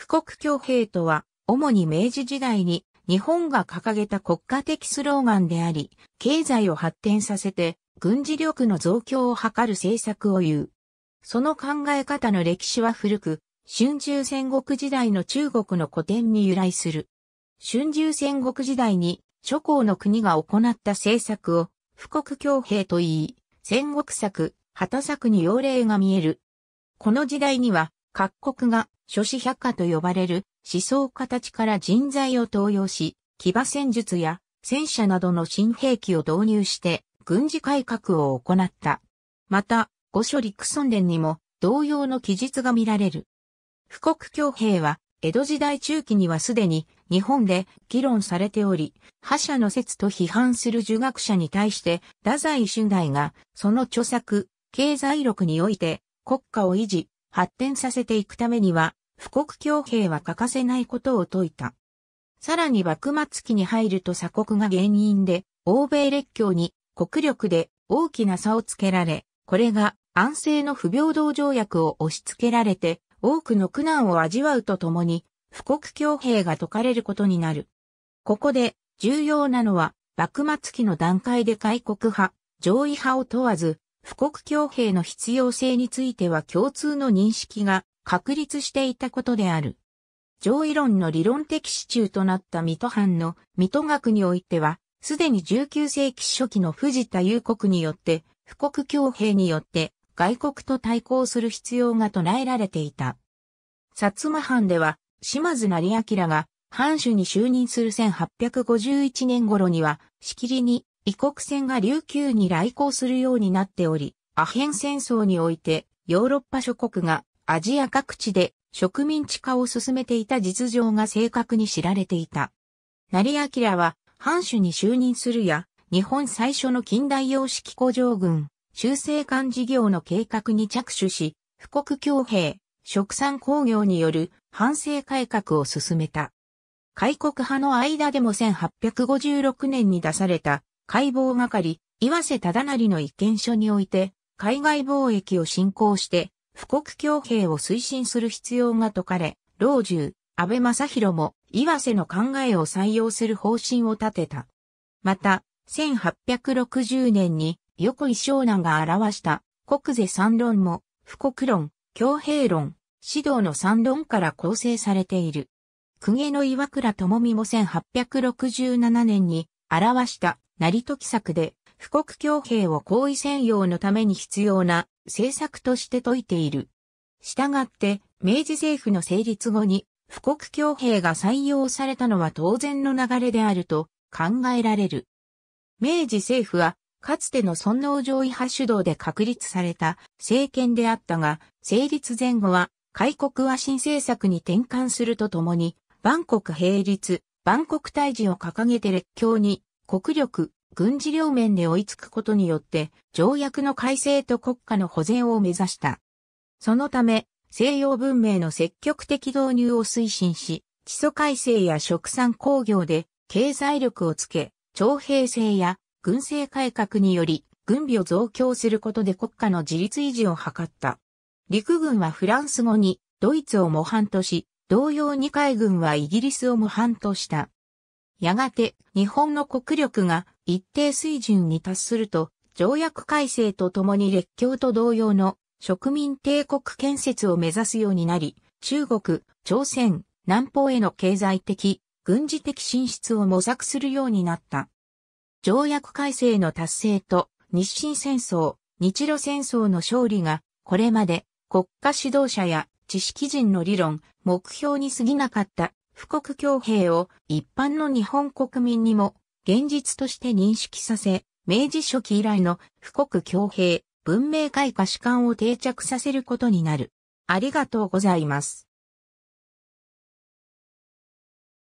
富国強兵とは、主に明治時代に日本が掲げた国家的スローガンであり、経済を発展させて軍事力の増強を図る政策を言う。その考え方の歴史は古く、春秋戦国時代の中国の古典に由来する。春秋戦国時代に諸侯の国が行った政策を、富国強兵と言い、戦国策、旗策に要例が見える。この時代には、各国が諸子百科と呼ばれる思想形から人材を登用し、騎馬戦術や戦車などの新兵器を導入して軍事改革を行った。また、五所陸村伝にも同様の記述が見られる。富国強兵は、江戸時代中期にはすでに日本で議論されており、覇者の説と批判する儒学者に対して、太宰春大がその著作、経済録において国家を維持、発展させていくためには、富国強兵は欠かせないことを説いた。さらに幕末期に入ると鎖国が原因で、欧米列強に国力で大きな差をつけられ、これが安政の不平等条約を押し付けられて、多くの苦難を味わうとともに、富国強兵が解かれることになる。ここで重要なのは、幕末期の段階で開国派、上位派を問わず、富国強兵の必要性については共通の認識が確立していたことである。上位論の理論的支柱となった水戸藩の水戸学においては、すでに19世紀初期の藤田裕国によって、富国強兵によって外国と対抗する必要が唱えられていた。薩摩藩では、島津成明が藩主に就任する1851年頃には、しきりに異国船が琉球に来航するようになっており、アヘン戦争においてヨーロッパ諸国がアジア各地で植民地化を進めていた実情が正確に知られていた。成明は藩主に就任するや、日本最初の近代様式古城軍、修正艦事業の計画に着手し、富国強兵、食産工業による反省改革を進めた。開国派の間でも1856年に出された解剖係、岩瀬忠成の意見書において、海外貿易を進行して、富国強兵を推進する必要が説かれ、老中、安倍正宏も岩瀬の考えを採用する方針を立てた。また、1860年に横井湘南が表した国税三論も、富国論、強兵論、指導の三論から構成されている。公家の岩倉智美も1867年に表した成時策で、富国強兵を行為専用のために必要な政策として説いている。したがって、明治政府の成立後に、富国強兵が採用されたのは当然の流れであると考えられる。明治政府は、かつての尊王攘夷派主導で確立された政権であったが、成立前後は、開国は新政策に転換するとともに、万国並立、万国退治を掲げて列強に国力、軍事両面で追いつくことによって、条約の改正と国家の保全を目指した。そのため、西洋文明の積極的導入を推進し、基礎改正や食産工業で経済力をつけ、徴兵制や軍政改革により、軍備を増強することで国家の自立維持を図った。陸軍はフランス語にドイツを模範とし、同様に海軍はイギリスを模範とした。やがて日本の国力が一定水準に達すると、条約改正とともに列強と同様の植民帝国建設を目指すようになり、中国、朝鮮、南方への経済的、軍事的進出を模索するようになった。条約改正の達成と日清戦争、日露戦争の勝利が、これまで国家指導者や知識人の理論、目標に過ぎなかった富国強兵を一般の日本国民にも現実として認識させ、明治初期以来の富国強兵、文明開化史観を定着させることになる。ありがとうございます。